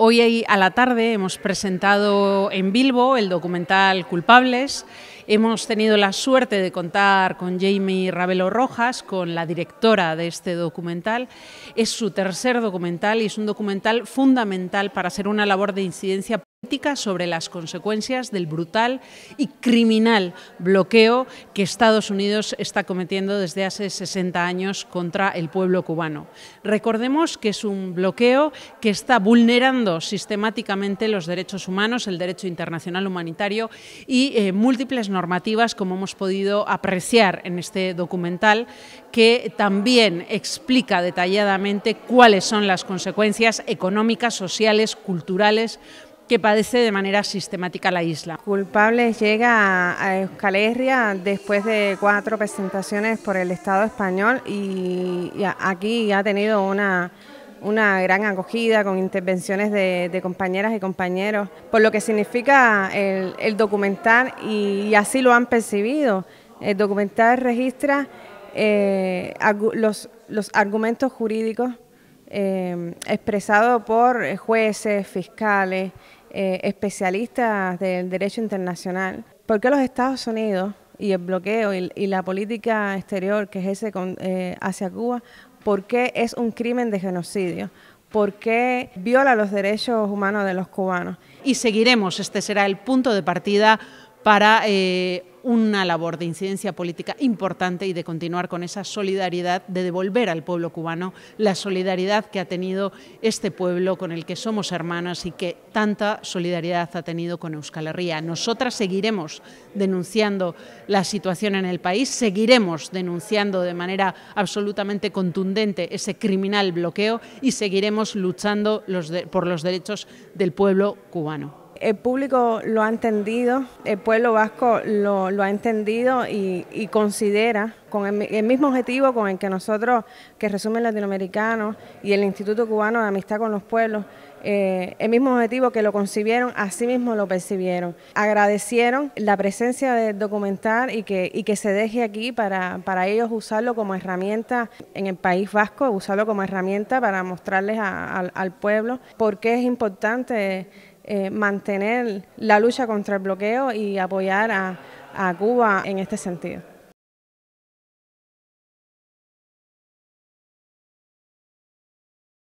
Hoy a la tarde hemos presentado en Bilbo el documental Culpables. Hemos tenido la suerte de contar con Jamie Ravelo Rojas, con la directora de este documental. Es su tercer documental y es un documental fundamental para hacer una labor de incidencia sobre las consecuencias del brutal y criminal bloqueo que Estados Unidos está cometiendo desde hace 60 años contra el pueblo cubano. Recordemos que es un bloqueo que está vulnerando sistemáticamente los derechos humanos, el derecho internacional humanitario y eh, múltiples normativas, como hemos podido apreciar en este documental, que también explica detalladamente cuáles son las consecuencias económicas, sociales, culturales, que padece de manera sistemática la isla. Culpables llega a Euskal Herria después de cuatro presentaciones por el Estado español y, aquí ha tenido una, gran acogida con intervenciones de, compañeras y compañeros, por lo que significa el, documental y, así lo han percibido. El documental registra eh, los argumentos jurídicos Em, expresado por eh, jueces, fiscales, eh, especialistas del derecho internacional. ¿Por qué los Estados Unidos y el bloqueo y, la política exterior que ejerce eh, hacia Cuba, por qué es un crimen de genocidio? ¿Por qué viola los derechos humanos de los cubanos? Y seguiremos, este será el punto de partida para una labor de incidencia política importante y de continuar con esa solidaridad, de devolver al pueblo cubano la solidaridad que ha tenido este pueblo con el que somos hermanas y que tanta solidaridad ha tenido con Euskal Herria. Nosotras seguiremos denunciando la situación en el país, seguiremos denunciando de manera absolutamente contundente ese criminal bloqueo y seguiremos luchando por los derechos del pueblo cubano. El público lo ha entendido, el pueblo vasco lo, ha entendido y, considera con el, mismo objetivo con el que nosotros, que resumen latinoamericanos y el Instituto Cubano de Amistad con los Pueblos, eh, el mismo objetivo que lo concibieron, así mismo lo percibieron. Agradecieron la presencia del documental y que, se deje aquí para, ellos usarlo como herramienta en el País Vasco, usarlo como herramienta para mostrarles al pueblo por qué es importante eh, mantener la lucha contra el bloqueo y apoyar a Cuba en este sentido.